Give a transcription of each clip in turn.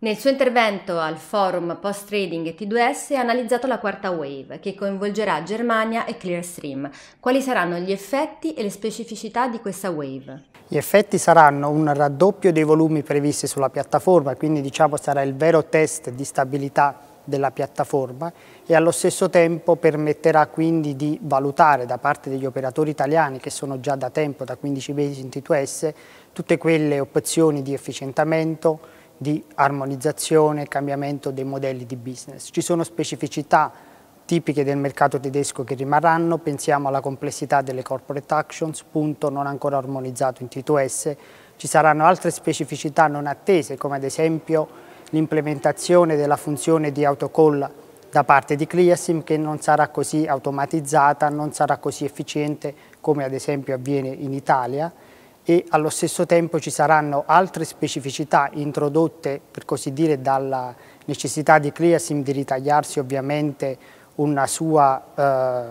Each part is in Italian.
Nel suo intervento al forum Post Trading T2S ha analizzato la quarta wave che coinvolgerà Germania e Clearstream. Quali saranno gli effetti e le specificità di questa wave? Gli effetti saranno un raddoppio dei volumi previsti sulla piattaforma, quindi diciamo sarà il vero test di stabilità della piattaforma e allo stesso tempo permetterà quindi di valutare da parte degli operatori italiani che sono già da tempo, da 15 mesi in T2S, tutte quelle opzioni di efficientamento, di armonizzazione, cambiamento dei modelli di business. Ci sono specificità tipiche del mercato tedesco che rimarranno, pensiamo alla complessità delle corporate actions, punto non ancora armonizzato in T2S, ci saranno altre specificità non attese come ad esempio l'implementazione della funzione di autocall da parte di ClearSim che non sarà così automatizzata, non sarà così efficiente come ad esempio avviene in Italia e allo stesso tempo ci saranno altre specificità introdotte per così dire dalla necessità di ClearSim di ritagliarsi ovviamente un suo eh,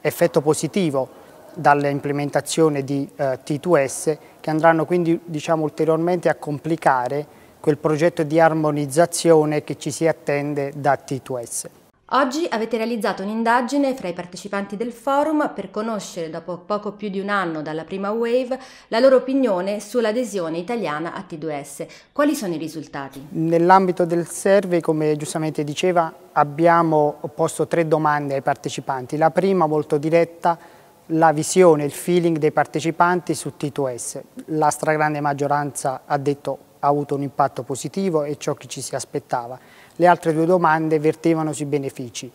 effetto positivo dall'implementazione di eh, T2S che andranno quindi diciamo, ulteriormente a complicare quel progetto di armonizzazione che ci si attende da T2S. Oggi avete realizzato un'indagine fra i partecipanti del forum per conoscere, dopo poco più di un anno dalla prima wave, la loro opinione sull'adesione italiana a T2S. Quali sono i risultati? Nell'ambito del survey, come giustamente diceva, abbiamo posto tre domande ai partecipanti. La prima, molto diretta, la visione, il feeling dei partecipanti su T2S. La stragrande maggioranza ha detto ha avuto un impatto positivo e ciò che ci si aspettava. Le altre due domande vertevano sui benefici.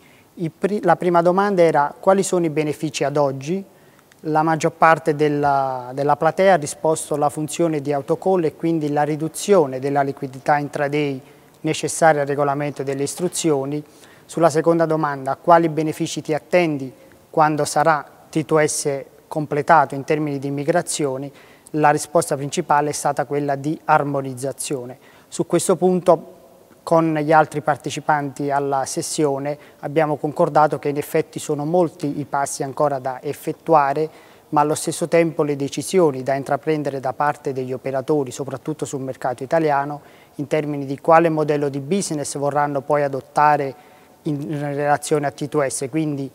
Pri la prima domanda era quali sono i benefici ad oggi? La maggior parte della, della platea ha risposto alla funzione di autocall e quindi la riduzione della liquidità intraday necessaria al regolamento delle istruzioni. Sulla seconda domanda, quali benefici ti attendi quando sarà T2S completato in termini di immigrazioni? la risposta principale è stata quella di armonizzazione. Su questo punto con gli altri partecipanti alla sessione abbiamo concordato che in effetti sono molti i passi ancora da effettuare ma allo stesso tempo le decisioni da intraprendere da parte degli operatori, soprattutto sul mercato italiano, in termini di quale modello di business vorranno poi adottare in relazione a T2S. Quindi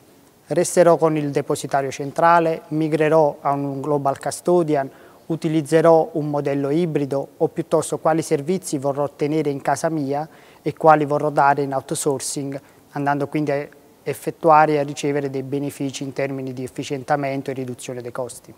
resterò con il depositario centrale, migrerò a un global custodian utilizzerò un modello ibrido o piuttosto quali servizi vorrò ottenere in casa mia e quali vorrò dare in outsourcing, andando quindi a effettuare e a ricevere dei benefici in termini di efficientamento e riduzione dei costi.